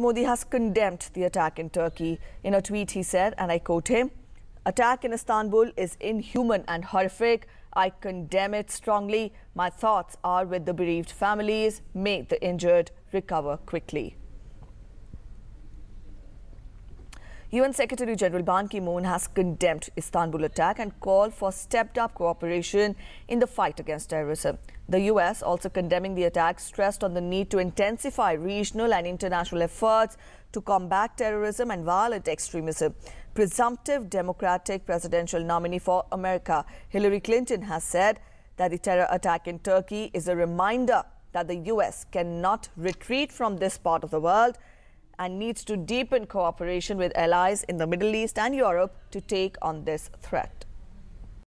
Modi has condemned the attack in Turkey. In a tweet, he said, and I quote him, Attack in Istanbul is inhuman and horrific. I condemn it strongly. My thoughts are with the bereaved families. May the injured recover quickly. UN Secretary General Ban Ki-moon has condemned Istanbul attack and called for stepped-up cooperation in the fight against terrorism. The US, also condemning the attack, stressed on the need to intensify regional and international efforts to combat terrorism and violent extremism. Presumptive Democratic presidential nominee for America, Hillary Clinton, has said that the terror attack in Turkey is a reminder that the US cannot retreat from this part of the world and needs to deepen cooperation with allies in the Middle East and Europe to take on this threat.